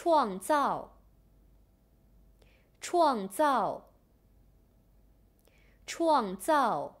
创造，创造，创造。